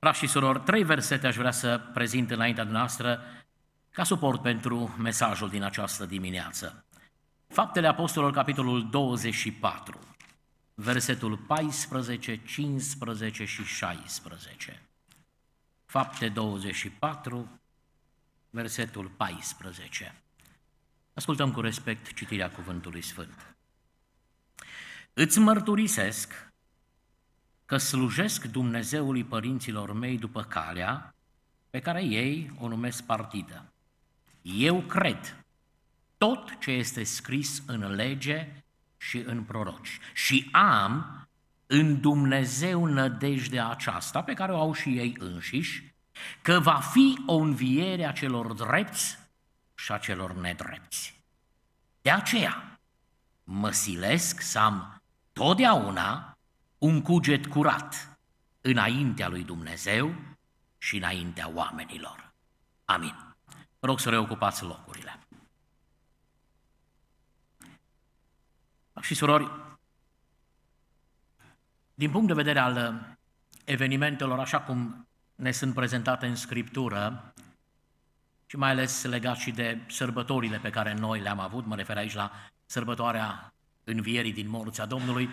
Frați și surori, trei versete aș vrea să prezint înaintea noastră ca suport pentru mesajul din această dimineață. Faptele Apostolilor, capitolul 24, versetul 14, 15 și 16. Fapte 24, versetul 14. Ascultăm cu respect citirea Cuvântului Sfânt. Îți mărturisesc că slujesc Dumnezeului părinților mei după calea pe care ei o numesc partidă. Eu cred tot ce este scris în lege și în proroci și am în Dumnezeu nădejde aceasta pe care o au și ei înșiși, că va fi o înviere a celor drepți și a celor nedrepți. De aceea mă silesc să am totdeauna un cuget curat înaintea lui Dumnezeu și înaintea oamenilor. Amin. Vă rog să reocupați locurile. Și surori, din punct de vedere al evenimentelor așa cum ne sunt prezentate în Scriptură, și mai ales legat și de sărbătorile pe care noi le-am avut, mă refer aici la sărbătoarea învierii din morți a Domnului,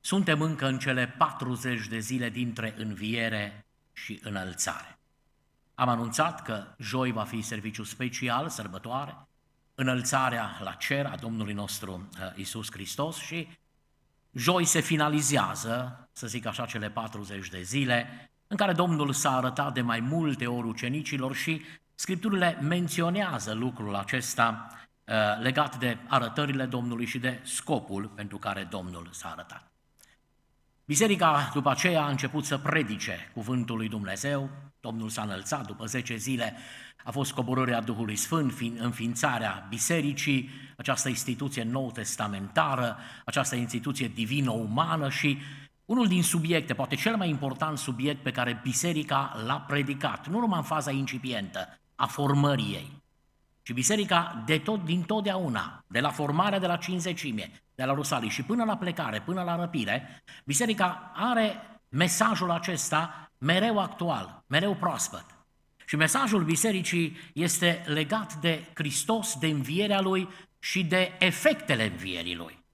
suntem încă în cele 40 de zile dintre înviere și înălțare. Am anunțat că joi va fi serviciu special, sărbătoare, înălțarea la cer a Domnului nostru eh, Isus Hristos și joi se finalizează, să zic așa, cele 40 de zile în care Domnul s-a arătat de mai multe ori ucenicilor și Scripturile menționează lucrul acesta Uh, legat de arătările Domnului și de scopul pentru care Domnul s-a arătat. Biserica după aceea a început să predice cuvântul lui Dumnezeu, Domnul s-a înălțat după 10 zile, a fost coborârea Duhului Sfânt, înființarea bisericii, această instituție nou-testamentară, această instituție divină-umană și unul din subiecte, poate cel mai important subiect pe care biserica l-a predicat, nu numai în faza incipientă, a formării ei, și biserica de tot, din totdeauna, de la formarea, de la cinzecime, de la Rusalii și până la plecare, până la răpire, biserica are mesajul acesta mereu actual, mereu proaspăt. Și mesajul bisericii este legat de Hristos, de învierea Lui și de efectele învierii Lui.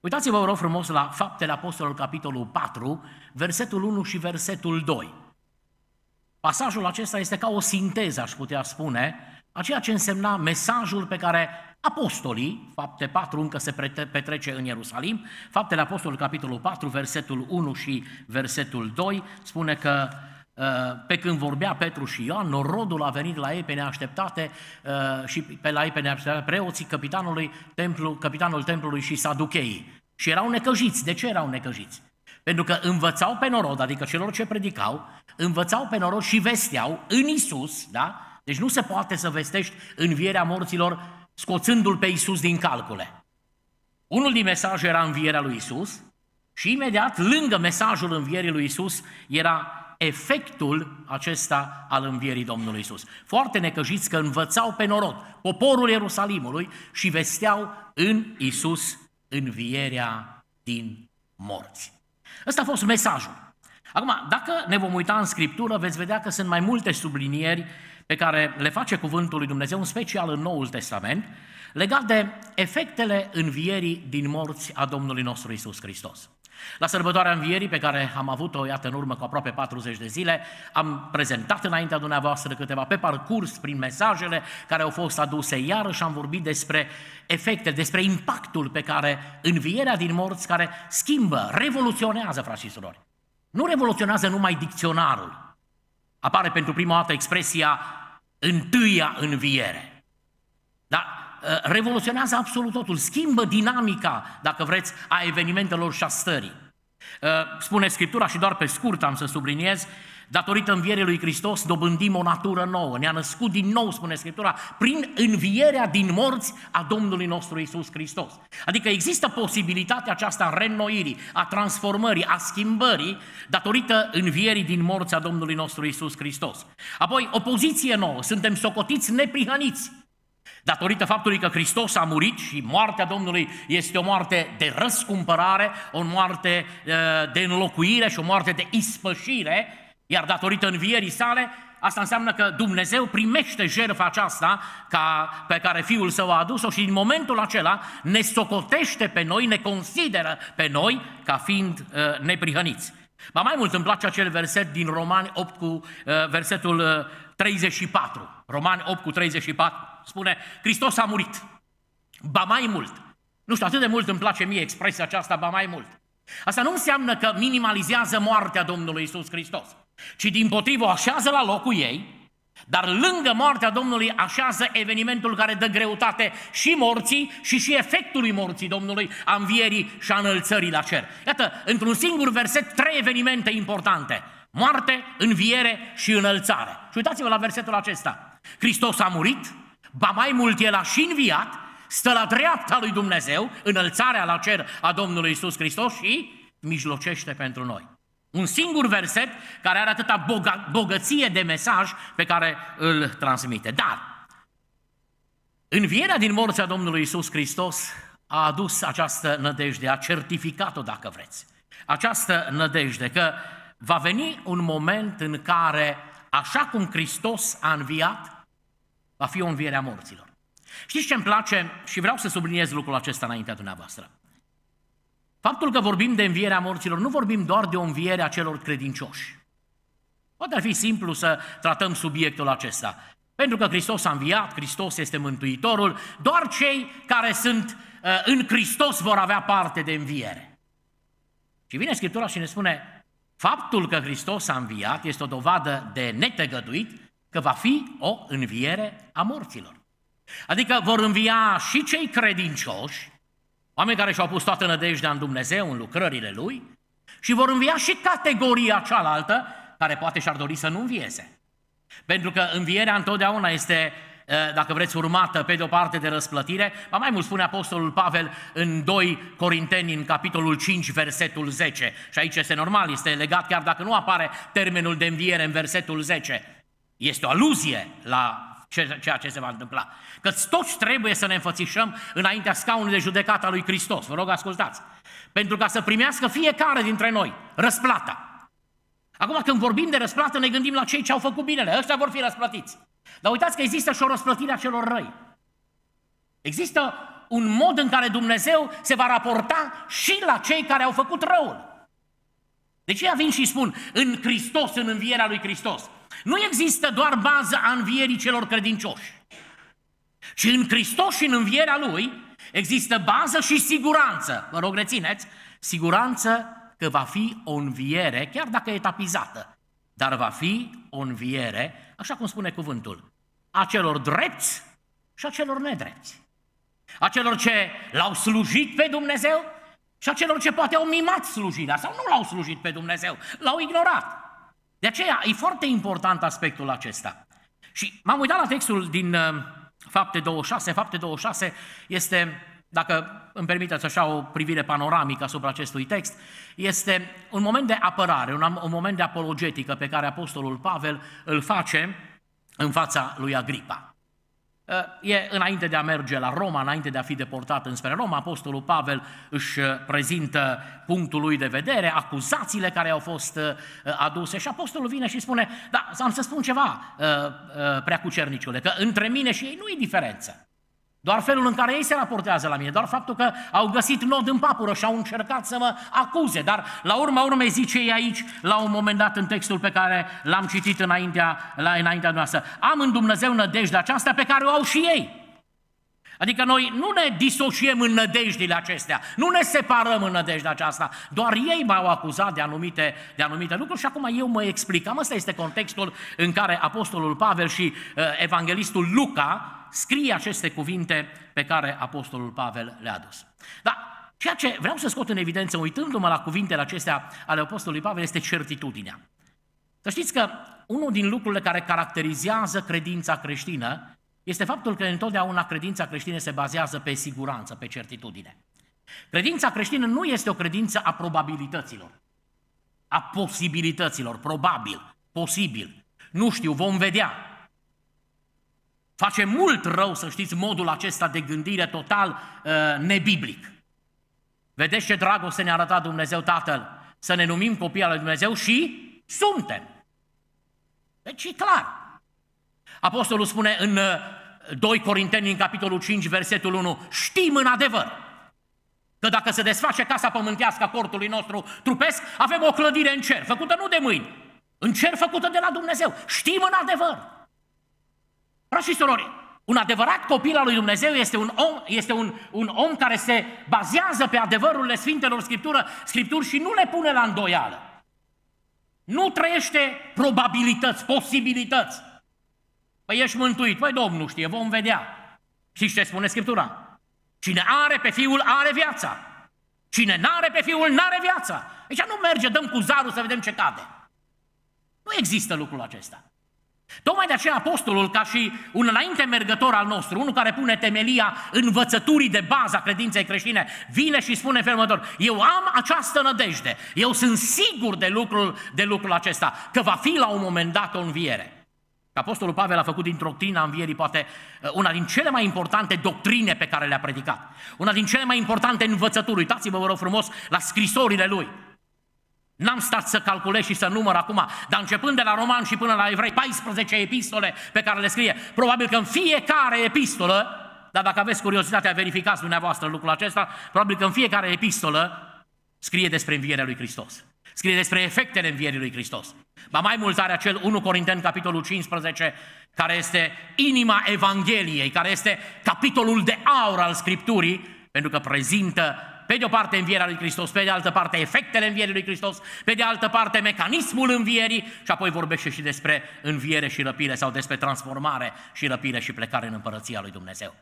Uitați-vă, vă rog frumos, la Faptele Apostolului, capitolul 4, versetul 1 și versetul 2. Pasajul acesta este ca o sinteză, aș putea spune, a ceea ce însemna mesajul pe care apostolii, fapte 4 încă se petrece în Ierusalim, faptele apostolului capitolul 4, versetul 1 și versetul 2, spune că ă, pe când vorbea Petru și Ioan, norodul a venit la ei pe neașteptate ă, și pe la ei pe neașteptate preoții capitanului templu, capitanul templului și saducheii. Și erau necăjiți. De ce erau necăjiți? Pentru că învățau pe norod, adică celor ce predicau, învățau pe norod și vesteau în Isus, da? Deci nu se poate să vestești învierea morților scoțându-l pe Isus din calcule. Unul din mesaje era învierea lui Isus și imediat lângă mesajul învierii lui Isus era efectul acesta al învierii Domnului Isus. Foarte necăjiți că învățau pe norod, poporul Ierusalimului și vesteau în Isus învierea din morți. Ăsta a fost mesajul. Acum, dacă ne vom uita în Scriptură, veți vedea că sunt mai multe sublinieri pe care le face cuvântul lui Dumnezeu, în special în Noul Testament, legat de efectele învierii din morți a Domnului nostru Isus Hristos. La sărbătoarea învierii pe care am avut-o, iată, în urmă cu aproape 40 de zile, am prezentat înaintea dumneavoastră câteva pe parcurs prin mesajele care au fost aduse iarăși am vorbit despre efecte, despre impactul pe care învierea din morți care schimbă, revoluționează, frați și surori. Nu revoluționează numai dicționarul. Apare pentru prima dată expresia întâia înviere. Dar ă, revoluționează absolut totul, schimbă dinamica, dacă vreți, a evenimentelor și a stării. Ă, spune Scriptura și doar pe scurt am să subliniez, Datorită învierii lui Hristos dobândim o natură nouă. Ne-a născut din nou, spune Scriptura, prin învierea din morți a Domnului nostru Isus Hristos. Adică există posibilitatea aceasta a reînnoirii, a transformării, a schimbării, datorită învierii din morți a Domnului nostru Isus Hristos. Apoi, o poziție nouă, suntem socotiți neprihăniți. Datorită faptului că Hristos a murit și moartea Domnului este o moarte de răscumpărare, o moarte uh, de înlocuire și o moarte de ispășire, iar datorită învierii sale, asta înseamnă că Dumnezeu primește jertfa aceasta ca, pe care Fiul Său a adus-o și în momentul acela ne socotește pe noi, ne consideră pe noi ca fiind uh, neprihăniți. Ba mai mult îmi place acel verset din Romani 8 cu uh, versetul uh, 34. Romani 8 cu 34 spune, Hristos a murit. Ba mai mult. Nu știu, atât de mult îmi place mie expresia aceasta, ba mai mult. Asta nu înseamnă că minimalizează moartea Domnului Isus Hristos ci din potrivă o așează la locul ei, dar lângă moartea Domnului așează evenimentul care dă greutate și morții și și efectului morții Domnului, a învierii și a înălțării la cer. Iată, într-un singur verset, trei evenimente importante. Moarte, înviere și înălțare. Și uitați-vă la versetul acesta. Hristos a murit, ba mai mult el a și înviat, stă la dreapta lui Dumnezeu, înălțarea la cer a Domnului Isus Hristos și mijlocește pentru noi. Un singur verset care are atâta boga, bogăție de mesaj pe care îl transmite. Dar, învierea din morțea Domnului Isus Hristos a adus această nădejde, a certificat-o dacă vreți. Această nădejde că va veni un moment în care, așa cum Hristos a înviat, va fi o înviere a morților. Știți ce îmi place? Și vreau să subliniez lucrul acesta înaintea dumneavoastră. Faptul că vorbim de învierea morților, nu vorbim doar de o înviere a celor credincioși. Poate ar fi simplu să tratăm subiectul acesta. Pentru că Hristos a înviat, Hristos este Mântuitorul, doar cei care sunt uh, în Hristos vor avea parte de înviere. Și vine Scriptura și ne spune, faptul că Hristos a înviat este o dovadă de netegăduit că va fi o înviere a morților. Adică vor învia și cei credincioși, Oameni care și-au pus toată nădejdea în Dumnezeu, în lucrările Lui, și vor învia și categoria cealaltă, care poate și-ar dori să nu învieze. Pentru că învierea întotdeauna este, eh, dacă vreți, urmată pe de o parte de răsplătire, ba mai mult spune Apostolul Pavel în 2 Corinteni, în capitolul 5, versetul 10. Și aici este normal, este legat, chiar dacă nu apare termenul de înviere în versetul 10. Este o aluzie la ceea ce se va întâmpla. Că toți trebuie să ne înfățișăm înaintea scaunului de judecată a lui Hristos. Vă rog, ascultați. Pentru ca să primească fiecare dintre noi răsplata. Acum, când vorbim de răsplată, ne gândim la cei ce au făcut binele. Ăștia vor fi răsplătiți. Dar uitați că există și o răsplătire a celor răi. Există un mod în care Dumnezeu se va raporta și la cei care au făcut răul. De deci, aceea vin și spun, în Hristos, în învierea lui Hristos, nu există doar baza a învierii celor credincioși. Și în Hristos și în învierea Lui există bază și siguranță. Vă rog, rețineți, siguranță că va fi o înviere, chiar dacă etapizată, dar va fi o înviere, așa cum spune cuvântul, a celor drepți și a celor nedrepți. A celor ce l-au slujit pe Dumnezeu și a celor ce poate au mimat slujirea sau nu l-au slujit pe Dumnezeu, l-au ignorat. De aceea e foarte important aspectul acesta. Și m-am uitat la textul din uh, Fapte 26. Fapte 26 este, dacă îmi permiteți așa o privire panoramică asupra acestui text, este un moment de apărare, un, moment de apologetică pe care Apostolul Pavel îl face în fața lui Agripa. Uh, e înainte de a merge la Roma, înainte de a fi deportat înspre Roma, Apostolul Pavel își uh, prezintă punctul lui de vedere, acuzațiile care au fost uh, aduse și Apostolul vine și spune, da, am să spun ceva prea cucernicule, că între mine și ei nu e diferență. Doar felul în care ei se raportează la mine, doar faptul că au găsit nod în papură și au încercat să mă acuze. Dar la urma urmei zice ei aici, la un moment dat în textul pe care l-am citit înaintea, la, înaintea noastră, am în Dumnezeu de aceasta pe care o au și ei. Adică noi nu ne disociem în nădejdile acestea, nu ne separăm în nădejdea aceasta, doar ei m-au acuzat de anumite, de anumite lucruri și acum eu mă explicam. Asta este contextul în care Apostolul Pavel și uh, Evanghelistul Luca scrie aceste cuvinte pe care Apostolul Pavel le-a adus. Dar ceea ce vreau să scot în evidență, uitându-mă la cuvintele acestea ale Apostolului Pavel, este certitudinea. Să știți că unul din lucrurile care caracterizează credința creștină este faptul că întotdeauna credința creștină se bazează pe siguranță, pe certitudine. Credința creștină nu este o credință a probabilităților, a posibilităților, probabil, posibil. Nu știu, vom vedea, Face mult rău, să știți, modul acesta de gândire total uh, nebiblic. Vedeți ce dragoste ne-a arătat Dumnezeu Tatăl? Să ne numim copii al lui Dumnezeu și suntem. Deci e clar. Apostolul spune în 2 uh, Corinteni, în capitolul 5, versetul 1, știm în adevăr că dacă se desface casa pământească a cortului nostru trupesc, avem o clădire în cer, făcută nu de mâini, în cer făcută de la Dumnezeu. Știm în adevăr. Frați și surori, un adevărat copil al lui Dumnezeu este un om, este un, un om care se bazează pe adevărurile Sfintelor Scriptură, Scripturi și nu le pune la îndoială. Nu trăiește probabilități, posibilități. Păi ești mântuit, păi Domnul știe, vom vedea. Și ce spune Scriptura? Cine are pe fiul, are viața. Cine n-are pe fiul, n-are viața. Deci nu merge, dăm cu zarul să vedem ce cade. Nu există lucrul acesta. Tocmai de aceea apostolul, ca și un înainte mergător al nostru, unul care pune temelia învățăturii de bază a credinței creștine, vine și spune felul următor, eu am această nădejde, eu sunt sigur de lucrul, de lucrul acesta, că va fi la un moment dat o înviere. Apostolul Pavel a făcut din doctrina învierii poate una din cele mai importante doctrine pe care le-a predicat. Una din cele mai importante învățături. Uitați-vă, vă rog frumos, la scrisorile lui. N-am stat să calculez și să număr acum, dar începând de la roman și până la evrei, 14 epistole pe care le scrie, probabil că în fiecare epistolă, dar dacă aveți curiozitatea, verificați dumneavoastră lucrul acesta, probabil că în fiecare epistolă scrie despre învierea lui Hristos. Scrie despre efectele învierii lui Hristos. Ba mai mult are acel 1 Corinteni, capitolul 15, care este inima Evangheliei, care este capitolul de aur al Scripturii, pentru că prezintă pe de o parte învierea lui Hristos, pe de altă parte efectele învierii lui Hristos, pe de altă parte mecanismul învierii și apoi vorbește și despre înviere și răpire sau despre transformare și răpire și plecare în împărăția lui Dumnezeu.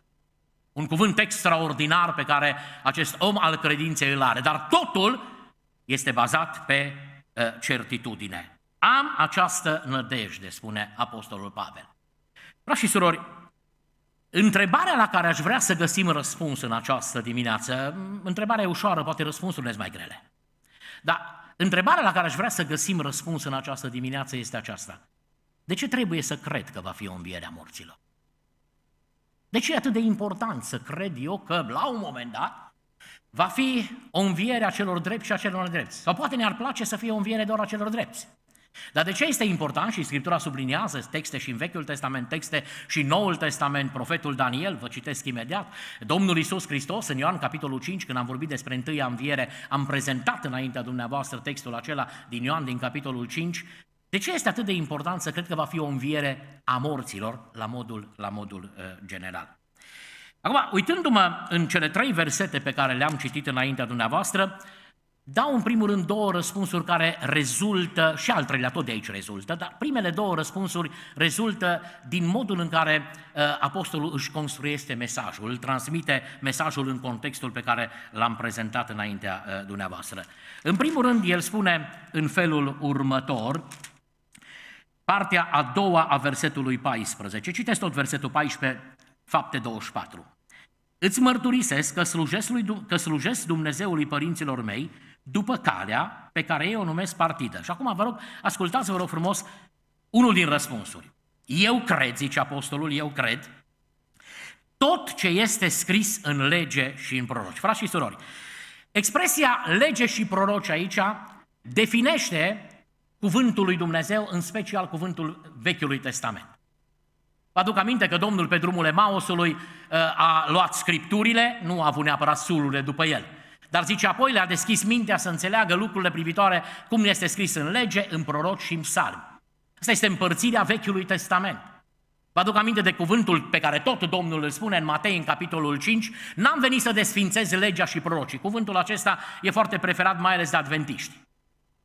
Un cuvânt extraordinar pe care acest om al credinței îl are, dar totul este bazat pe uh, certitudine. Am această nădejde, spune Apostolul Pavel. Frați și surori, Întrebarea la care aș vrea să găsim răspuns în această dimineață, întrebarea e ușoară, poate răspunsurile sunt mai grele. Dar întrebarea la care aș vrea să găsim răspuns în această dimineață este aceasta. De ce trebuie să cred că va fi o înviere a morților? De ce e atât de important să cred eu că la un moment dat va fi o înviere a celor drepți și a celor drepți? Sau poate ne-ar place să fie o înviere doar a celor drepți. Dar de ce este important și Scriptura subliniază texte și în Vechiul Testament, texte și în Noul Testament, profetul Daniel, vă citesc imediat, Domnul Isus Hristos în Ioan capitolul 5, când am vorbit despre întâia înviere, am prezentat înaintea dumneavoastră textul acela din Ioan din capitolul 5, de ce este atât de important să cred că va fi o înviere a morților la modul, la modul uh, general? Acum, uitându-mă în cele trei versete pe care le-am citit înaintea dumneavoastră, uh, Dau în primul rând două răspunsuri care rezultă, și al treilea tot de aici rezultă, dar primele două răspunsuri rezultă din modul în care uh, apostolul își construiește mesajul, îl transmite mesajul în contextul pe care l-am prezentat înaintea uh, dumneavoastră. În primul rând, el spune în felul următor, partea a doua a versetului 14. Citesc tot versetul 14, fapte 24. Îți mărturisesc că slujesc, lui, că slujesc Dumnezeului părinților mei după calea pe care eu o numesc partidă. Și acum vă rog, ascultați-vă rog frumos unul din răspunsuri. Eu cred, zice apostolul, eu cred, tot ce este scris în lege și în proroci. Frați și surori, expresia lege și proroci aici definește cuvântul lui Dumnezeu, în special cuvântul Vechiului Testament. Vă aduc aminte că Domnul pe drumul Emausului uh, a luat scripturile, nu a avut neapărat sulurile după el, dar zice, apoi le-a deschis mintea să înțeleagă lucrurile privitoare cum este scris în lege, în proroci și în psalm. Asta este împărțirea Vechiului Testament. Vă aduc aminte de cuvântul pe care tot Domnul îl spune în Matei, în capitolul 5, n-am venit să desfințez legea și prorocii. Cuvântul acesta e foarte preferat, mai ales de adventiști.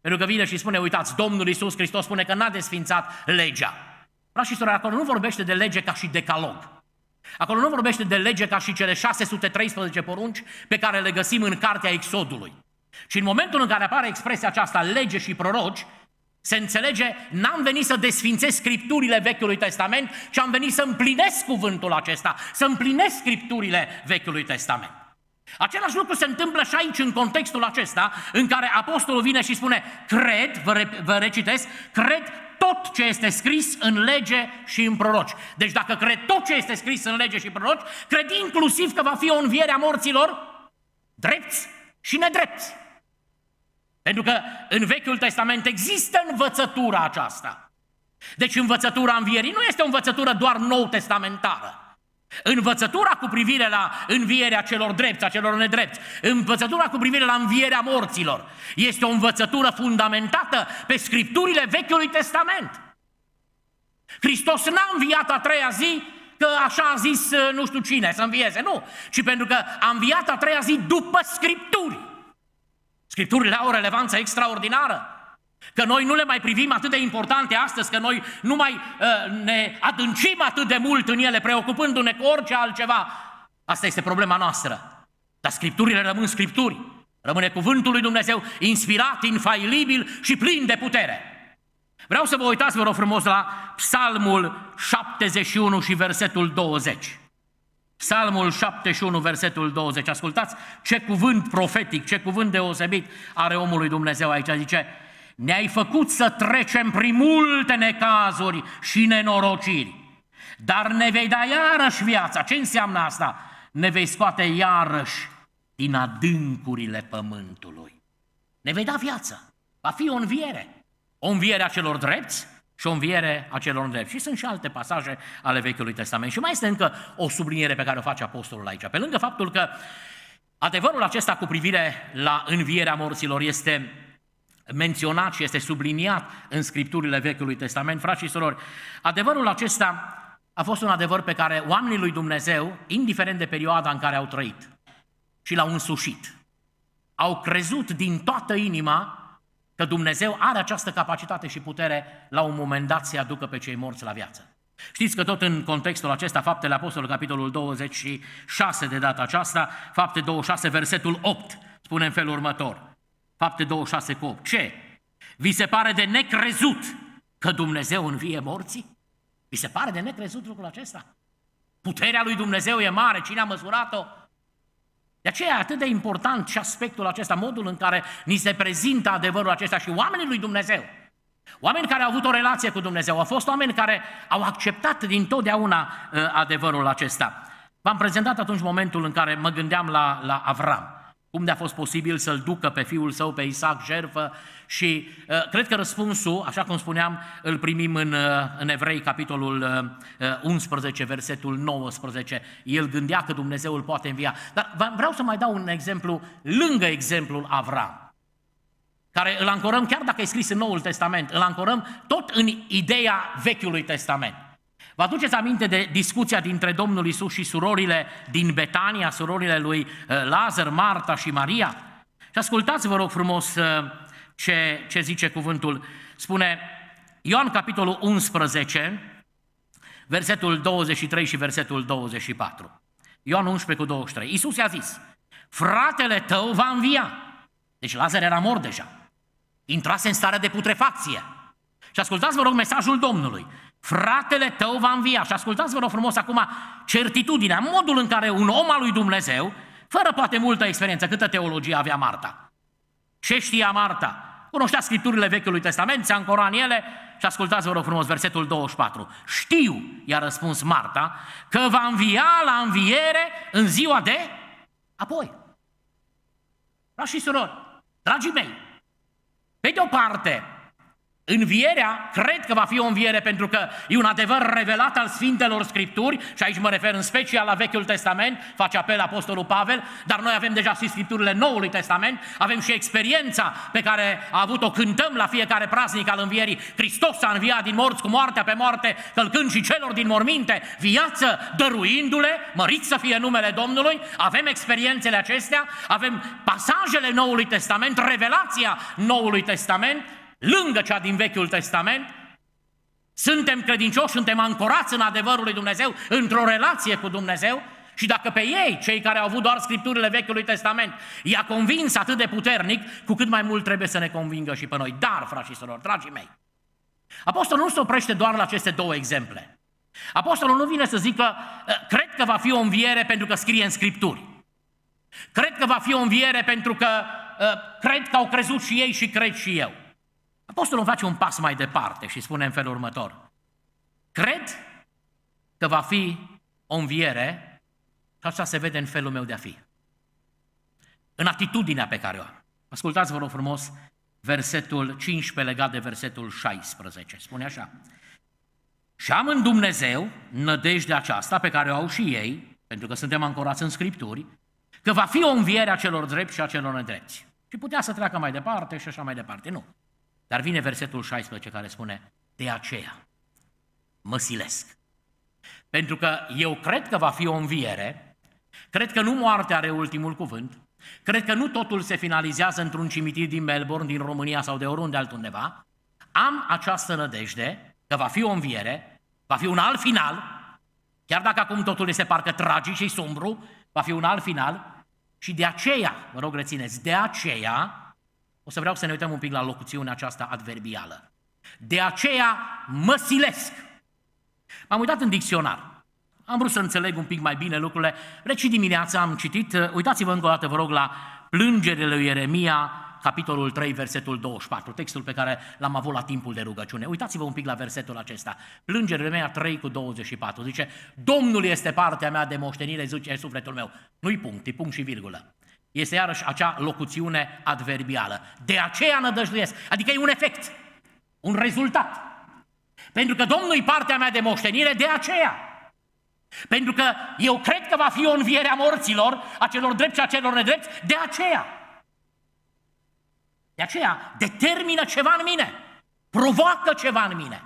Pentru că vine și spune, uitați, Domnul Iisus Hristos spune că n-a desfințat legea. Frați și acolo nu vorbește de lege ca și decalog. Acolo nu vorbește de lege ca și cele 613 porunci pe care le găsim în cartea Exodului. Și în momentul în care apare expresia aceasta, lege și proroci, se înțelege, n-am venit să desfințesc scripturile Vechiului Testament, ci am venit să împlinesc cuvântul acesta, să împlinesc scripturile Vechiului Testament. Același lucru se întâmplă și aici, în contextul acesta, în care apostolul vine și spune, cred, vă, re- vă recitesc, cred tot ce este scris în lege și în proroci. Deci dacă cred tot ce este scris în lege și în proroci, cred inclusiv că va fi o înviere a morților drepți și nedrepți. Pentru că în Vechiul Testament există învățătura aceasta. Deci învățătura învierii nu este o învățătură doar nou testamentară. Învățătura cu privire la învierea celor drepți, a celor nedrepți, învățătura cu privire la învierea morților, este o învățătură fundamentată pe scripturile Vechiului Testament. Hristos n-a înviat a treia zi că așa a zis uh, nu știu cine să învieze, nu, ci pentru că a înviat a treia zi după scripturi. Scripturile au o relevanță extraordinară. Că noi nu le mai privim atât de importante astăzi, că noi nu mai uh, ne adâncim atât de mult în ele, preocupându-ne cu orice altceva. Asta este problema noastră. Dar scripturile rămân scripturi. Rămâne cuvântul lui Dumnezeu inspirat, infailibil și plin de putere. Vreau să vă uitați, vă rog frumos, la Psalmul 71 și versetul 20. Psalmul 71, versetul 20. Ascultați ce cuvânt profetic, ce cuvânt deosebit are omul lui Dumnezeu aici. Zice, ne-ai făcut să trecem prin multe necazuri și nenorociri. Dar ne vei da iarăși viața. Ce înseamnă asta? Ne vei scoate iarăși din adâncurile pământului. Ne vei da viață. Va fi o înviere. O înviere a celor drepți și o înviere a celor drepți. Și sunt și alte pasaje ale Vechiului Testament. Și mai este încă o subliniere pe care o face apostolul aici. Pe lângă faptul că adevărul acesta cu privire la învierea morților este menționat și este subliniat în scripturile Vechiului Testament, frați și surori. Adevărul acesta a fost un adevăr pe care oamenii lui Dumnezeu, indiferent de perioada în care au trăit și l-au însușit, au crezut din toată inima că Dumnezeu are această capacitate și putere la un moment dat să aducă pe cei morți la viață. Știți că tot în contextul acesta, Faptele Apostolului, capitolul 26 de data aceasta, Fapte 26, versetul 8, spune în felul următor – Fapte 26 cu 8. Ce? Vi se pare de necrezut că Dumnezeu învie morții? Vi se pare de necrezut lucrul acesta? Puterea lui Dumnezeu e mare, cine a măsurat-o? De aceea e atât de important și aspectul acesta, modul în care ni se prezintă adevărul acesta și oamenii lui Dumnezeu. Oameni care au avut o relație cu Dumnezeu, au fost oameni care au acceptat din totdeauna uh, adevărul acesta. V-am prezentat atunci momentul în care mă gândeam la, la Avram. Cum de-a fost posibil să-l ducă pe fiul său, pe Isaac, jerfă? Și uh, cred că răspunsul, așa cum spuneam, îl primim în, uh, în Evrei, capitolul uh, 11, uh, versetul 19. El gândea că Dumnezeu îl poate învia. Dar vreau să mai dau un exemplu, lângă exemplul Avram, care îl ancorăm, chiar dacă e scris în Noul Testament, îl ancorăm tot în ideea Vechiului Testament. Vă aduceți aminte de discuția dintre Domnul Isus și surorile din Betania, surorile lui uh, Lazar, Marta și Maria? Și ascultați, vă rog frumos, uh, ce, ce zice cuvântul. Spune Ioan, capitolul 11, versetul 23 și versetul 24. Ioan 11 cu 23. Iisus i-a zis, fratele tău va învia. Deci Lazar era mort deja. Intrase în starea de putrefacție. Și ascultați, vă rog, mesajul Domnului fratele tău va învia. Și ascultați-vă rog frumos acum certitudinea, modul în care un om al lui Dumnezeu, fără poate multă experiență, câtă teologie avea Marta. Ce știa Marta? Cunoștea scripturile Vechiului Testament, se ancora în ele și ascultați-vă rog frumos versetul 24. Știu, i-a răspuns Marta, că va învia la înviere în ziua de apoi. Frați și surori, dragii mei, pe de o parte, Învierea, cred că va fi o înviere pentru că e un adevăr revelat al Sfintelor Scripturi și aici mă refer în special la Vechiul Testament, face apel Apostolul Pavel, dar noi avem deja și Scripturile Noului Testament, avem și experiența pe care a avut-o, cântăm la fiecare praznic al învierii. Hristos a înviat din morți cu moartea pe moarte, călcând și celor din morminte viață, dăruindu-le, mărit să fie numele Domnului, avem experiențele acestea, avem pasajele Noului Testament, revelația Noului Testament, lângă cea din Vechiul Testament, suntem credincioși, suntem ancorați în adevărul lui Dumnezeu, într-o relație cu Dumnezeu, și dacă pe ei, cei care au avut doar scripturile Vechiului Testament, i-a convins atât de puternic, cu cât mai mult trebuie să ne convingă și pe noi. Dar, frașii și soror, dragii mei, apostolul nu se oprește doar la aceste două exemple. Apostolul nu vine să zică, eh, cred că va fi o înviere pentru că scrie în scripturi. Cred că va fi o înviere pentru că eh, cred că au crezut și ei și cred și eu. Apostolul face un pas mai departe și spune în felul următor. Cred că va fi o înviere și așa se vede în felul meu de a fi. În atitudinea pe care o am. Ascultați, vă rog frumos, versetul 15 legat de versetul 16. Spune așa. Și am în Dumnezeu nădejdea aceasta pe care o au și ei, pentru că suntem ancorați în Scripturi, că va fi o înviere a celor drepți și a celor nedrepți. Și putea să treacă mai departe și așa mai departe. Nu. Dar vine versetul 16 care spune, de aceea mă silesc. Pentru că eu cred că va fi o înviere, cred că nu moartea are ultimul cuvânt, cred că nu totul se finalizează într-un cimitir din Melbourne, din România sau de oriunde altundeva, am această nădejde că va fi o înviere, va fi un alt final, chiar dacă acum totul este parcă tragic și sombru, va fi un alt final și de aceea, mă rog rețineți, de aceea o să vreau să ne uităm un pic la locuțiunea aceasta adverbială. De aceea mă silesc. M-am uitat în dicționar. Am vrut să înțeleg un pic mai bine lucrurile. Reci dimineața am citit, uitați-vă încă o dată, vă rog, la plângerile lui Ieremia, capitolul 3, versetul 24, textul pe care l-am avut la timpul de rugăciune. Uitați-vă un pic la versetul acesta. Plângerile mea 3 cu 24. Zice, Domnul este partea mea de moștenire, zice sufletul meu. Nu-i punct, e punct și virgulă. Este iarăși acea locuțiune adverbială. De aceea nădăjduiesc. Adică e un efect, un rezultat. Pentru că Domnul e partea mea de moștenire, de aceea. Pentru că eu cred că va fi o înviere a morților, a celor drepți și a celor nedrepți, de aceea. De aceea determină ceva în mine, provoacă ceva în mine.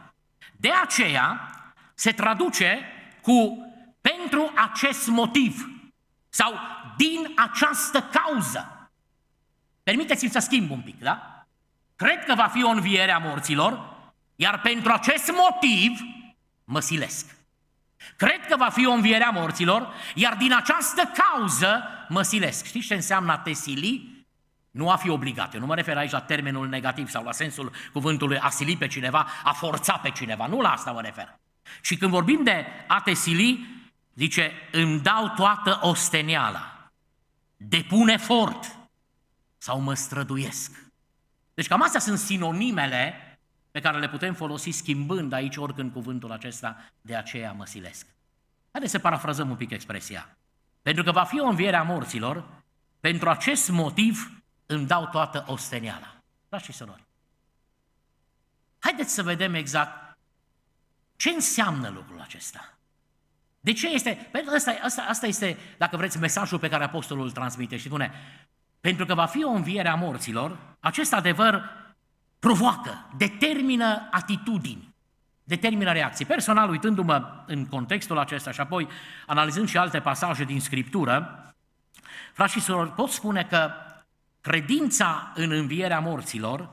De aceea se traduce cu pentru acest motiv. Sau din această cauză. Permiteți-mi să schimb un pic, da? Cred că va fi o înviere a morților, iar pentru acest motiv mă silesc. Cred că va fi o înviere a morților, iar din această cauză mă silesc. Știți ce înseamnă a te sili? Nu a fi obligat. Eu nu mă refer aici la termenul negativ sau la sensul cuvântului a sili pe cineva, a forța pe cineva. Nu la asta mă refer. Și când vorbim de a te sili, Zice, îmi dau toată osteniala, depun efort sau mă străduiesc. Deci cam astea sunt sinonimele pe care le putem folosi schimbând aici oricând cuvântul acesta, de aceea mă silesc. Haideți să parafrazăm un pic expresia. Pentru că va fi o înviere a morților, pentru acest motiv îmi dau toată osteniala. Da și sorori, haideți să vedem exact ce înseamnă lucrul acesta. De ce este? Pentru că asta, asta, asta este, dacă vreți, mesajul pe care apostolul îl transmite și spune, pentru că va fi o înviere a morților, acest adevăr provoacă, determină atitudini, determină reacții. Personal, uitându-mă în contextul acesta și apoi analizând și alte pasaje din Scriptură, frașii și surori, pot spune că credința în învierea morților,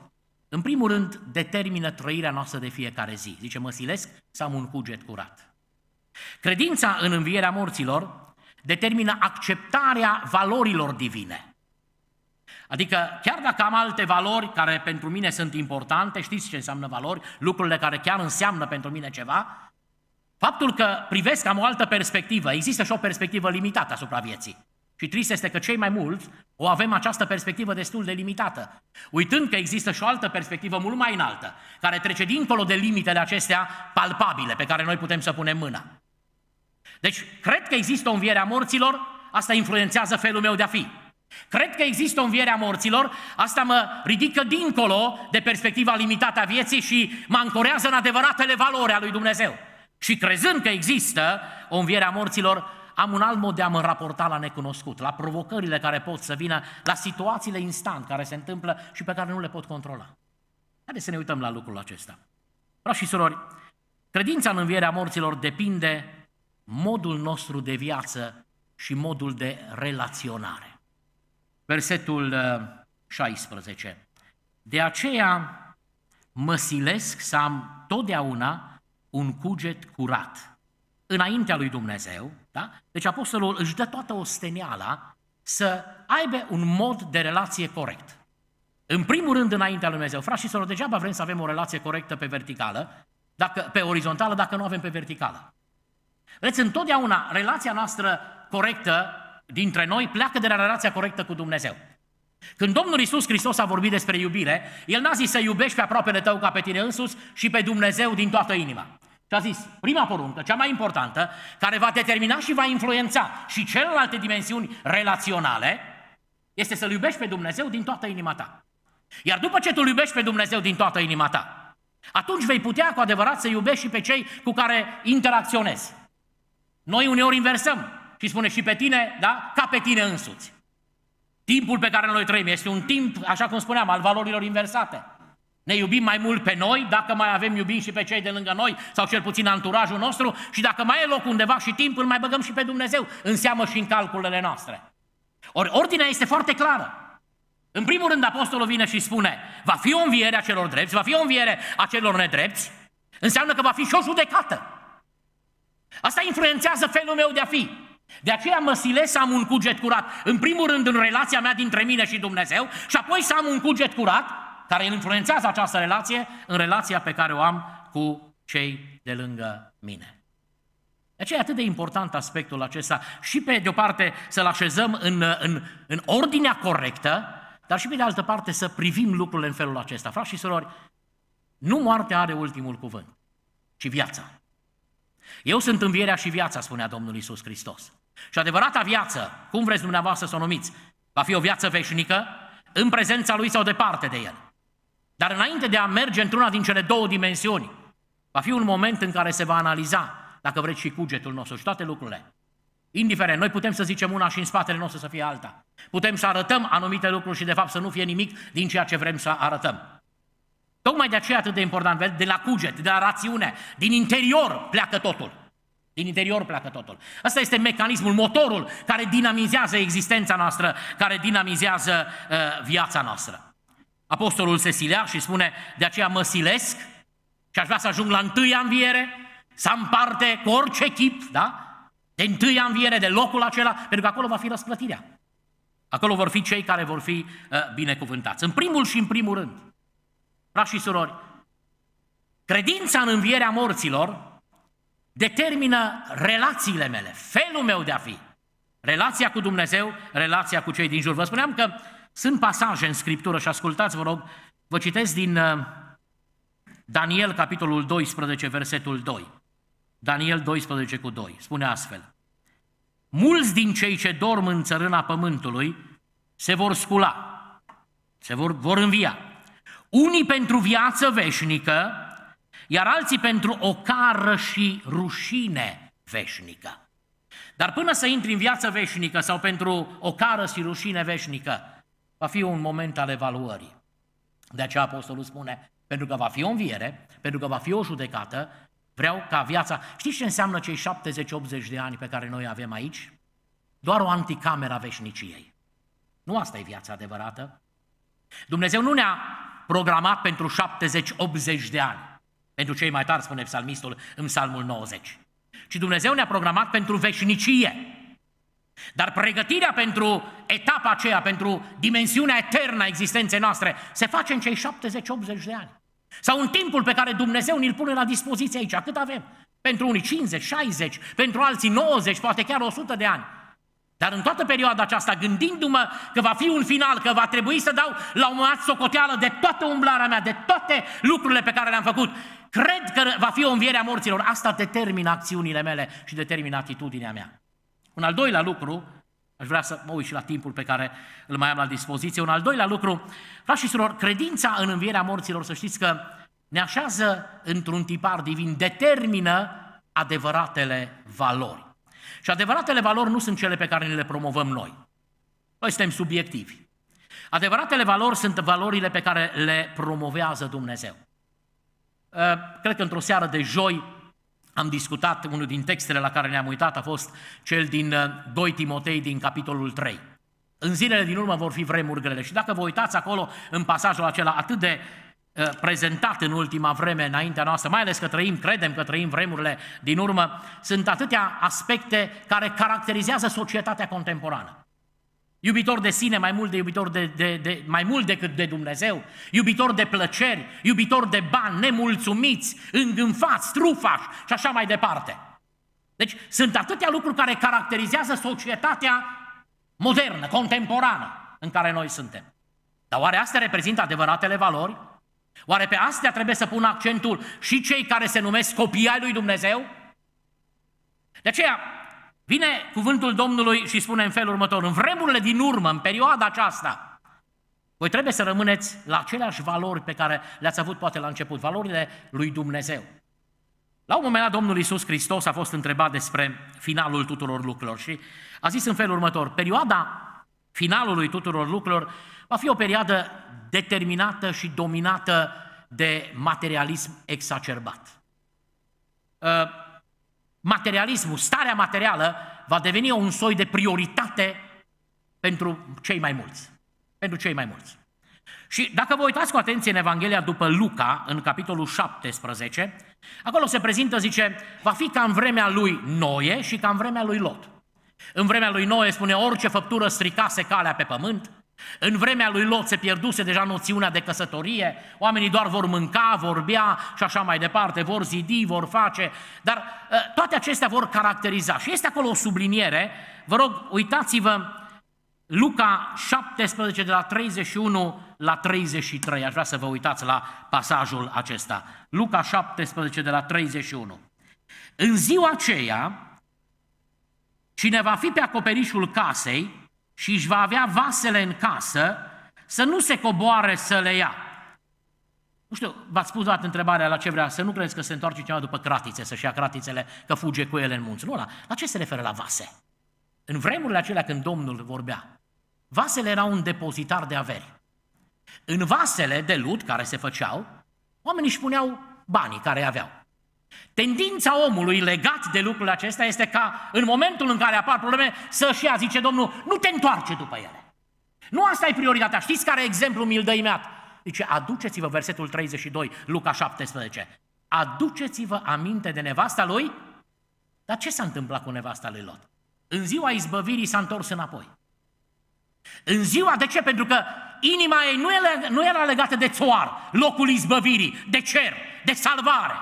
în primul rând, determină trăirea noastră de fiecare zi. Zice, mă silesc să am un cuget curat. Credința în învierea morților determină acceptarea valorilor divine. Adică chiar dacă am alte valori care pentru mine sunt importante, știți ce înseamnă valori, lucrurile care chiar înseamnă pentru mine ceva, faptul că privesc am o altă perspectivă, există și o perspectivă limitată asupra vieții. Și trist este că cei mai mulți o avem această perspectivă destul de limitată, uitând că există și o altă perspectivă mult mai înaltă, care trece dincolo de limitele acestea palpabile pe care noi putem să punem mâna. Deci, cred că există o înviere a morților, asta influențează felul meu de a fi. Cred că există o înviere a morților, asta mă ridică dincolo de perspectiva limitată a vieții și mă ancorează în adevăratele valori a lui Dumnezeu. Și crezând că există o înviere a morților, am un alt mod de a mă raporta la necunoscut, la provocările care pot să vină, la situațiile instant care se întâmplă și pe care nu le pot controla. Haideți să ne uităm la lucrul acesta. Frați și surori, credința în învierea morților depinde modul nostru de viață și modul de relaționare. Versetul 16. Uh, de aceea mă silesc să am totdeauna un cuget curat înaintea lui Dumnezeu, da? Deci apostolul își dă toată osteniala să aibă un mod de relație corect. În primul rând înaintea lui Dumnezeu. Frate, și soră, degeaba vrem să avem o relație corectă pe verticală, dacă, pe orizontală, dacă nu avem pe verticală. Veți întotdeauna relația noastră corectă dintre noi pleacă de la relația corectă cu Dumnezeu. Când Domnul Isus Hristos a vorbit despre iubire, El n-a zis să iubești pe aproapele tău ca pe tine însuți și pe Dumnezeu din toată inima. Și a zis, prima poruncă, cea mai importantă, care va determina și va influența și celelalte dimensiuni relaționale, este să-L iubești pe Dumnezeu din toată inima ta. Iar după ce tu iubești pe Dumnezeu din toată inima ta, atunci vei putea cu adevărat să iubești și pe cei cu care interacționezi. Noi uneori inversăm și spune și pe tine, da? Ca pe tine însuți. Timpul pe care noi trăim este un timp, așa cum spuneam, al valorilor inversate. Ne iubim mai mult pe noi, dacă mai avem iubim și pe cei de lângă noi, sau cel puțin anturajul nostru, și dacă mai e loc undeva și timp, îl mai băgăm și pe Dumnezeu în seamă și în calculele noastre. Ori ordinea este foarte clară. În primul rând, apostolul vine și spune, va fi o înviere a celor drepți, va fi o înviere a celor nedrepți, înseamnă că va fi și o judecată. Asta influențează felul meu de a fi. De aceea mă silesc să am un cuget curat, în primul rând în relația mea dintre mine și Dumnezeu, și apoi să am un cuget curat, care influențează această relație, în relația pe care o am cu cei de lângă mine. De aceea e atât de important aspectul acesta și pe de o parte să-l așezăm în, în, în ordinea corectă, dar și pe de altă parte să privim lucrurile în felul acesta. Frați și surori, nu moartea are ultimul cuvânt, ci viața. Eu sunt învierea și viața, spunea Domnul Isus Hristos. Și adevărata viață, cum vreți dumneavoastră să o numiți, va fi o viață veșnică, în prezența lui sau departe de el. Dar înainte de a merge într-una din cele două dimensiuni, va fi un moment în care se va analiza, dacă vreți, și cugetul nostru și toate lucrurile. Indiferent, noi putem să zicem una și în spatele nostru să fie alta. Putem să arătăm anumite lucruri și de fapt să nu fie nimic din ceea ce vrem să arătăm. Tocmai de aceea atât de important, de la cuget, de la rațiune, din interior pleacă totul. Din interior pleacă totul. Asta este mecanismul, motorul care dinamizează existența noastră, care dinamizează uh, viața noastră. Apostolul se silea și spune, de aceea mă silesc și aș vrea să ajung la întâia înviere, să am parte cu orice chip, da? De întâia înviere, de locul acela, pentru că acolo va fi răsplătirea. Acolo vor fi cei care vor fi uh, binecuvântați. În primul și în primul rând. Frați și surori, credința în învierea morților determină relațiile mele, felul meu de a fi. Relația cu Dumnezeu, relația cu cei din jur. Vă spuneam că sunt pasaje în Scriptură și ascultați, vă rog, vă citesc din uh, Daniel, capitolul 12, versetul 2. Daniel 12 cu 2, spune astfel. Mulți din cei ce dorm în țărâna pământului se vor scula, se vor, vor învia, unii pentru viață veșnică, iar alții pentru o cară și rușine veșnică. Dar până să intri în viață veșnică sau pentru o cară și rușine veșnică, va fi un moment al evaluării. De aceea apostolul spune, pentru că va fi o înviere, pentru că va fi o judecată, vreau ca viața... Știți ce înseamnă cei 70-80 de ani pe care noi avem aici? Doar o anticamera veșniciei. Nu asta e viața adevărată. Dumnezeu nu ne-a programat pentru 70-80 de ani. Pentru cei mai tari, spune psalmistul în psalmul 90. Și Dumnezeu ne-a programat pentru veșnicie. Dar pregătirea pentru etapa aceea, pentru dimensiunea eternă a existenței noastre, se face în cei 70-80 de ani. Sau în timpul pe care Dumnezeu ne-l pune la dispoziție aici, cât avem? Pentru unii 50, 60, pentru alții 90, poate chiar 100 de ani. Dar în toată perioada aceasta, gândindu-mă că va fi un final, că va trebui să dau la un moment socoteală de toată umblarea mea, de toate lucrurile pe care le-am făcut, cred că va fi o înviere a morților. Asta determină acțiunile mele și determină atitudinea mea. Un al doilea lucru, aș vrea să mă uit și la timpul pe care îl mai am la dispoziție, un al doilea lucru, frați și surori, credința în învierea morților, să știți că ne așează într-un tipar divin, determină adevăratele valori. Și adevăratele valori nu sunt cele pe care le promovăm noi. Noi suntem subiectivi. Adevăratele valori sunt valorile pe care le promovează Dumnezeu. Ă, cred că într-o seară de joi am discutat, unul din textele la care ne-am uitat a fost cel din 2 ă, Timotei din capitolul 3. În zilele din urmă vor fi vremuri grele și dacă vă uitați acolo în pasajul acela atât de Eh, prezentat în ultima vreme înaintea noastră, mai ales că trăim, credem că trăim vremurile din urmă, sunt atâtea aspecte care caracterizează societatea contemporană. Iubitor de sine mai mult, de iubitor de, de, de, mai mult decât de Dumnezeu, iubitor de plăceri, iubitor de bani, nemulțumiți, îngânfați, trufași și așa mai departe. Deci sunt atâtea lucruri care caracterizează societatea modernă, contemporană în care noi suntem. Dar oare astea reprezintă adevăratele valori? Oare pe astea trebuie să pun accentul și cei care se numesc copii ai lui Dumnezeu? De aceea, vine cuvântul Domnului și spune în felul următor, în vremurile din urmă, în perioada aceasta, voi trebuie să rămâneți la aceleași valori pe care le-ați avut poate la început, valorile lui Dumnezeu. La un moment dat, Domnul Iisus Hristos a fost întrebat despre finalul tuturor lucrurilor și a zis în felul următor, perioada finalului tuturor lucrurilor va fi o perioadă determinată și dominată de materialism exacerbat. Uh, materialismul, starea materială, va deveni un soi de prioritate pentru cei mai mulți. Pentru cei mai mulți. Și dacă vă uitați cu atenție în Evanghelia după Luca, în capitolul 17, acolo se prezintă, zice, va fi ca în vremea lui Noe și ca în vremea lui Lot. În vremea lui Noe spune, orice făptură stricase calea pe pământ, în vremea lui Lot se pierduse deja noțiunea de căsătorie, oamenii doar vor mânca, vorbea și așa mai departe, vor zidi, vor face, dar ă, toate acestea vor caracteriza. Și este acolo o subliniere, vă rog, uitați-vă Luca 17 de la 31 la 33, aș vrea să vă uitați la pasajul acesta. Luca 17 de la 31. În ziua aceea, cine va fi pe acoperișul casei, și își va avea vasele în casă, să nu se coboare să le ia. Nu știu, v-ați spus dat întrebarea la ce vrea, să nu credeți că se întoarce cineva după cratițe, să-și ia cratițele, că fuge cu ele în munți. Nu, la, la ce se referă la vase? În vremurile acelea când Domnul vorbea, vasele erau un depozitar de averi. În vasele de lut care se făceau, oamenii își puneau banii care aveau. Tendința omului legat de lucrurile acesta este ca în momentul în care apar probleme să-și ia, zice Domnul, nu te întoarce după ele. Nu asta e prioritatea. Știți care exemplu mi-l dă imediat? Zice, aduceți-vă versetul 32, Luca 17. Aduceți-vă aminte de nevasta lui? Dar ce s-a întâmplat cu nevasta lui Lot? În ziua izbăvirii s-a întors înapoi. În ziua, de ce? Pentru că inima ei nu era, nu era legată de țoar, locul izbăvirii, de cer, de salvare.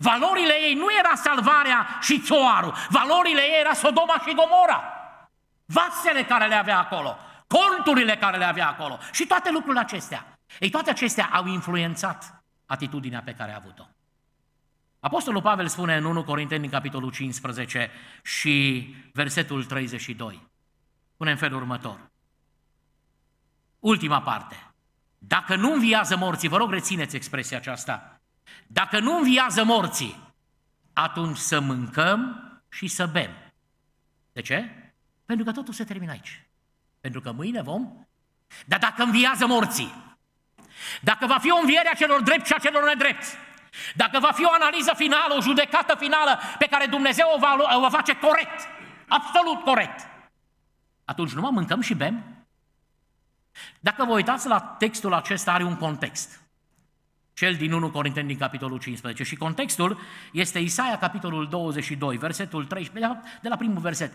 Valorile ei nu era salvarea și țoarul, valorile ei era Sodoma și Gomora. Vasele care le avea acolo, conturile care le avea acolo și toate lucrurile acestea. Ei, toate acestea au influențat atitudinea pe care a avut-o. Apostolul Pavel spune în 1 Corinteni, în capitolul 15 și versetul 32, spune în felul următor. Ultima parte. Dacă nu înviază morții, vă rog rețineți expresia aceasta, dacă nu înviază morții, atunci să mâncăm și să bem. De ce? Pentru că totul se termină aici. Pentru că mâine vom... Dar dacă înviază morții, dacă va fi o înviere a celor drept și a celor nedrept, dacă va fi o analiză finală, o judecată finală pe care Dumnezeu o va, o va face corect, absolut corect, atunci nu mă mâncăm și bem? Dacă vă uitați la textul acesta, are un context cel din 1 Corinteni din capitolul 15. Și contextul este Isaia, capitolul 22, versetul 13, de la, primul verset.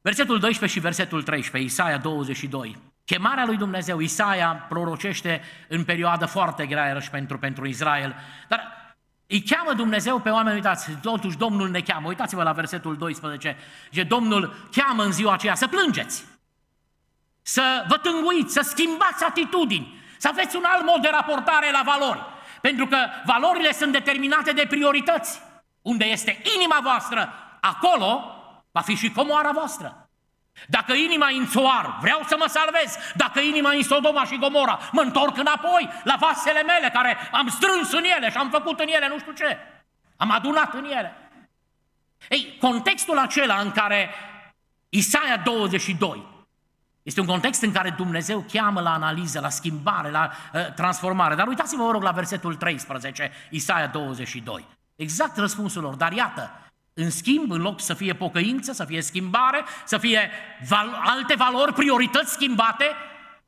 Versetul 12 și versetul 13, Isaia 22. Chemarea lui Dumnezeu, Isaia prorocește în perioadă foarte grea și pentru, pentru Israel, dar îi cheamă Dumnezeu pe oameni, uitați, totuși Domnul ne cheamă, uitați-vă la versetul 12, ce Domnul cheamă în ziua aceea să plângeți, să vă tânguiți, să schimbați atitudini, să aveți un alt mod de raportare la valori. Pentru că valorile sunt determinate de priorități. Unde este inima voastră, acolo va fi și comoara voastră. Dacă inima e în țoar, vreau să mă salvez. Dacă inima e în Sodoma și Gomora, mă întorc înapoi la vasele mele care am strâns în ele și am făcut în ele nu știu ce. Am adunat în ele. Ei, contextul acela în care Isaia 22 este un context în care Dumnezeu cheamă la analiză, la schimbare, la uh, transformare. Dar uitați-vă, vă rog, la versetul 13, Isaia 22. Exact răspunsul lor. Dar iată, în schimb, în loc să fie pocăință, să fie schimbare, să fie val- alte valori, priorități schimbate,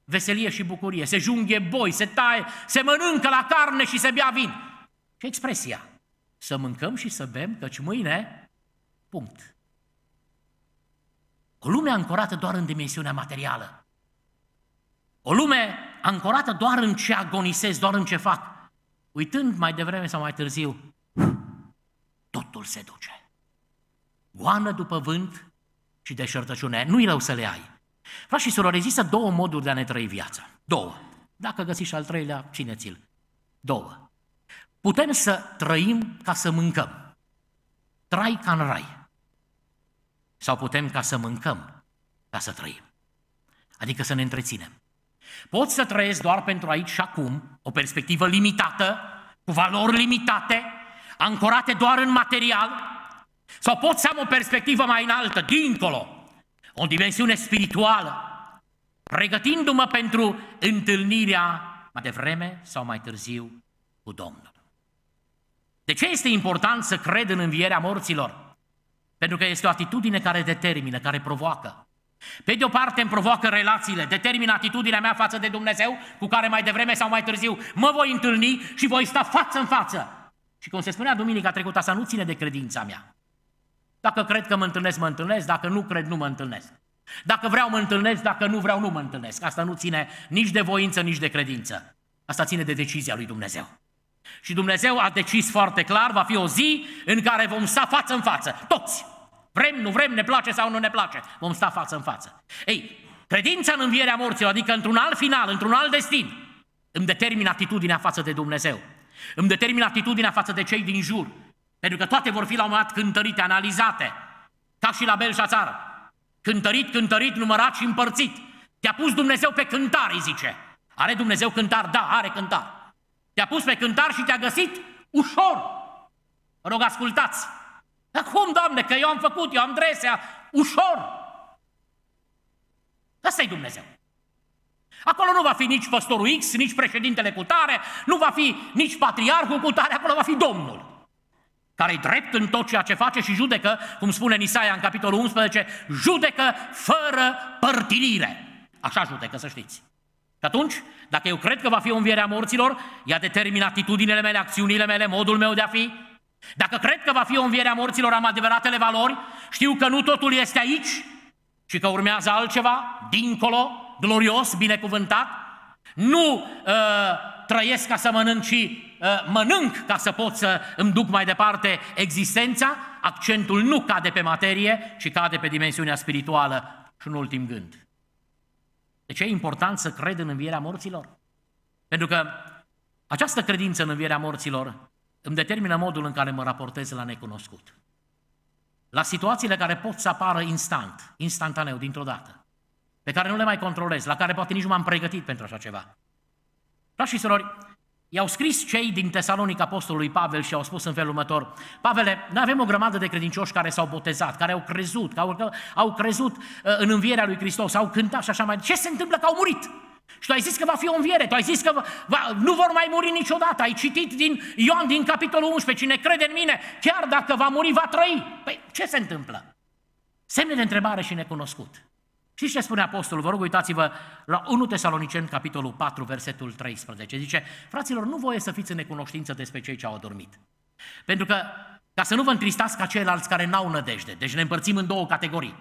veselie și bucurie. Se junghe boi, se taie, se mănâncă la carne și se bea vin. Și expresia, să mâncăm și să bem, căci mâine, punct. O lume ancorată doar în dimensiunea materială. O lume ancorată doar în ce agonisez, doar în ce fac. Uitând mai devreme sau mai târziu, totul se duce. Goană după vânt și deșertăciune. Nu-i rău să le ai. Frați și surori, există două moduri de a ne trăi viața. Două. Dacă găsiți și al treilea, țineți-l. Două. Putem să trăim ca să mâncăm. Trai ca în rai. Sau putem ca să mâncăm, ca să trăim. Adică să ne întreținem. Pot să trăiesc doar pentru aici și acum, o perspectivă limitată, cu valori limitate, ancorate doar în material, sau pot să am o perspectivă mai înaltă, dincolo, o dimensiune spirituală, pregătindu-mă pentru întâlnirea mai devreme sau mai târziu cu Domnul. De ce este important să cred în învierea morților? Pentru că este o atitudine care determină, care provoacă. Pe de o parte îmi provoacă relațiile, determină atitudinea mea față de Dumnezeu, cu care mai devreme sau mai târziu mă voi întâlni și voi sta față în față. Și cum se spunea duminica trecută, asta nu ține de credința mea. Dacă cred că mă întâlnesc, mă întâlnesc, dacă nu cred, nu mă întâlnesc. Dacă vreau, mă întâlnesc, dacă nu vreau, nu mă întâlnesc. Asta nu ține nici de voință, nici de credință. Asta ține de decizia lui Dumnezeu. Și Dumnezeu a decis foarte clar, va fi o zi în care vom sta față în față, toți. Vrem, nu vrem, ne place sau nu ne place, vom sta față în față. Ei, credința în învierea morților, adică într-un alt final, într-un alt destin, îmi determină atitudinea față de Dumnezeu. Îmi determină atitudinea față de cei din jur. Pentru că toate vor fi la un moment dat cântărite, analizate. Ca și la Belșațar. Cântărit, cântărit, numărat și împărțit. Te-a pus Dumnezeu pe cântar, îi zice. Are Dumnezeu cântar? Da, are cântar. Te-a pus pe cântar și te-a găsit ușor. Mă rog, ascultați. Dar cum, Doamne, că eu am făcut, eu am dresea, ușor. asta e Dumnezeu. Acolo nu va fi nici păstorul X, nici președintele cu tare, nu va fi nici patriarhul cu tare, acolo va fi Domnul care e drept în tot ceea ce face și judecă, cum spune Nisaia în capitolul 11, judecă fără părtinire. Așa judecă, să știți. Și atunci, dacă eu cred că va fi o înviere a morților, ea determină atitudinile mele, acțiunile mele, modul meu de a fi. Dacă cred că va fi o înviere a morților, am adevăratele valori, știu că nu totul este aici și că urmează altceva, dincolo, glorios, binecuvântat. Nu uh, trăiesc ca să mănânc, ci uh, mănânc ca să pot să îmi duc mai departe existența. Accentul nu cade pe materie, ci cade pe dimensiunea spirituală. Și un ultim gând – de ce e important să cred în învierea morților? Pentru că această credință în învierea morților îmi determină modul în care mă raportez la necunoscut. La situațiile care pot să apară instant, instantaneu, dintr-o dată, pe care nu le mai controlez, la care poate nici nu m-am pregătit pentru așa ceva. Frați și surori, I-au scris cei din Tesalonic apostolului Pavel și au spus în felul următor, Pavele, noi avem o grămadă de credincioși care s-au botezat, care au crezut, care au, au crezut uh, în învierea lui Hristos, au cântat și așa mai Ce se întâmplă că au murit? Și tu ai zis că va fi o înviere, tu ai zis că va, va, nu vor mai muri niciodată. Ai citit din Ioan, din capitolul 11, cine crede în mine, chiar dacă va muri, va trăi. Păi ce se întâmplă? Semne de întrebare și necunoscut. Și ce spune Apostolul? Vă rog, uitați-vă la 1 Tesaloniceni, capitolul 4, versetul 13. Zice, fraților, nu voie să fiți în necunoștință despre cei ce au adormit. Pentru că, ca să nu vă întristați ca ceilalți care n-au nădejde, deci ne împărțim în două categorii.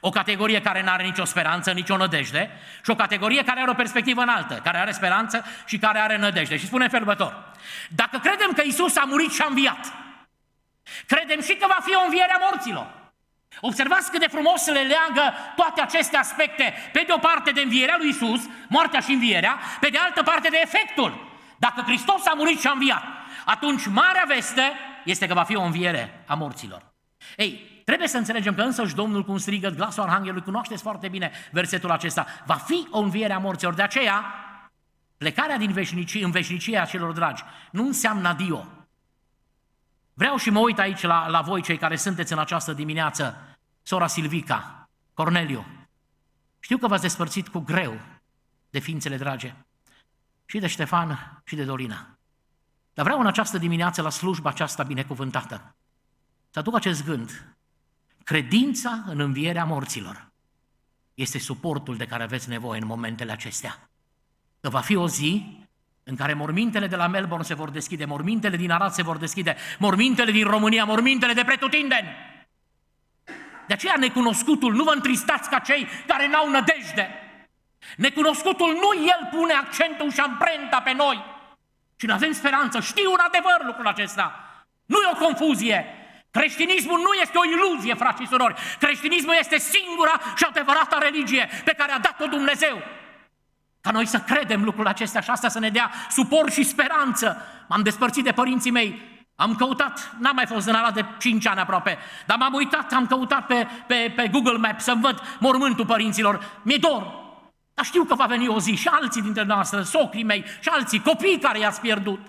O categorie care nu are nicio speranță, nicio nădejde și o categorie care are o perspectivă înaltă, care are speranță și care are nădejde. Și spune felbător, dacă credem că Isus a murit și a înviat, credem și că va fi o înviere a morților, Observați cât de frumos le leagă toate aceste aspecte. Pe de o parte de învierea lui Isus, moartea și învierea, pe de altă parte de efectul. Dacă Hristos a murit și a înviat, atunci marea veste este că va fi o înviere a morților. Ei, trebuie să înțelegem că însăși Domnul, cum strigă glasul Arhanghelului, cunoașteți foarte bine versetul acesta, va fi o înviere a morților. De aceea, plecarea din veșnicie, în veșnicie a celor dragi nu înseamnă adio, Vreau și mă uit aici la, la voi, cei care sunteți în această dimineață sora Silvica, Corneliu. Știu că v-ați despărțit cu greu de ființele drage, și de Ștefan și de Dorina. Dar vreau în această dimineață, la slujba aceasta binecuvântată, să aduc acest gând. Credința în învierea morților este suportul de care aveți nevoie în momentele acestea. Că va fi o zi în care mormintele de la Melbourne se vor deschide, mormintele din Arad se vor deschide, mormintele din România, mormintele de pretutindeni de aceea necunoscutul, nu vă întristați ca cei care n-au nădejde. Necunoscutul nu el pune accentul și amprenta pe noi, Și nu avem speranță. Știu un adevăr lucrul acesta. Nu e o confuzie. Creștinismul nu este o iluzie, frați și surori. Creștinismul este singura și adevărata religie pe care a dat-o Dumnezeu. Ca noi să credem lucrul acesta și asta să ne dea suport și speranță. M-am despărțit de părinții mei am căutat, n-am mai fost în Arad de 5 ani aproape, dar m-am uitat, am căutat pe, pe, pe Google Maps să-mi văd mormântul părinților. Mi-e dor, dar știu că va veni o zi și alții dintre noastre, socrii mei și alții, copii care i-ați pierdut.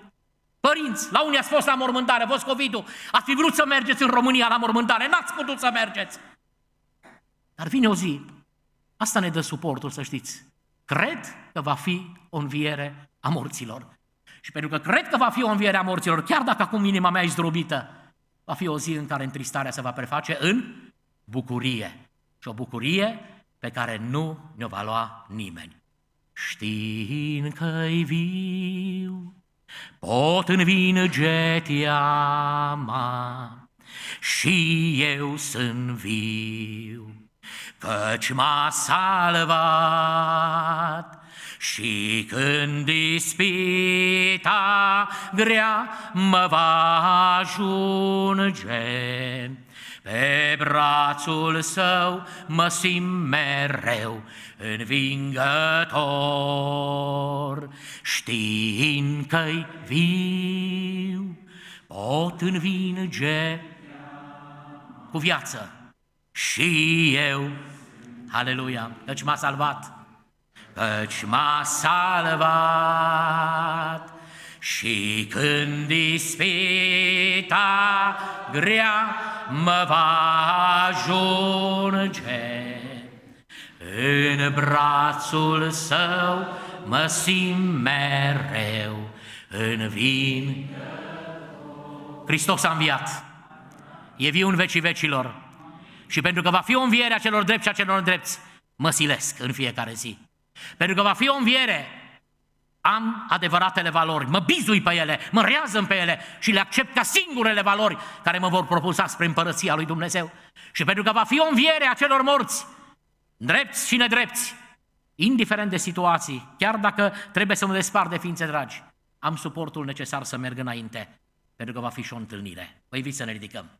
Părinți, la unii ați fost la mormântare, vă covid -ul. ați fi vrut să mergeți în România la mormântare, n-ați putut să mergeți. Dar vine o zi, asta ne dă suportul, să știți. Cred că va fi o înviere a morților. Și pentru că cred că va fi o înviere a morților, chiar dacă acum inima mea e zdrobită, va fi o zi în care întristarea se va preface în bucurie. Și o bucurie pe care nu ne-o va lua nimeni. Știind că-i viu, pot getia mea, și eu sunt viu, căci m-a salvat și când ispita grea mă va ajunge, pe brațul său mă simt mereu învingător, știind că-i viu, pot învinge cu viață. Și eu, aleluia, căci m-a salvat căci m-a salvat. Și când ispita grea mă va ajunge, în brațul său mă simt mereu în vin. Hristos a înviat. E viu în vecii vecilor. Și pentru că va fi o înviere a celor drepți și a celor drepți, mă silesc în fiecare zi. Pentru că va fi o înviere. Am adevăratele valori, mă bizui pe ele, mă rează pe ele și le accept ca singurele valori care mă vor propulsa spre împărăția lui Dumnezeu. Și pentru că va fi o înviere a celor morți, drepți și nedrepți, indiferent de situații, chiar dacă trebuie să mă despart de ființe dragi, am suportul necesar să merg înainte, pentru că va fi și o întâlnire. Vă păi, invit să ne ridicăm.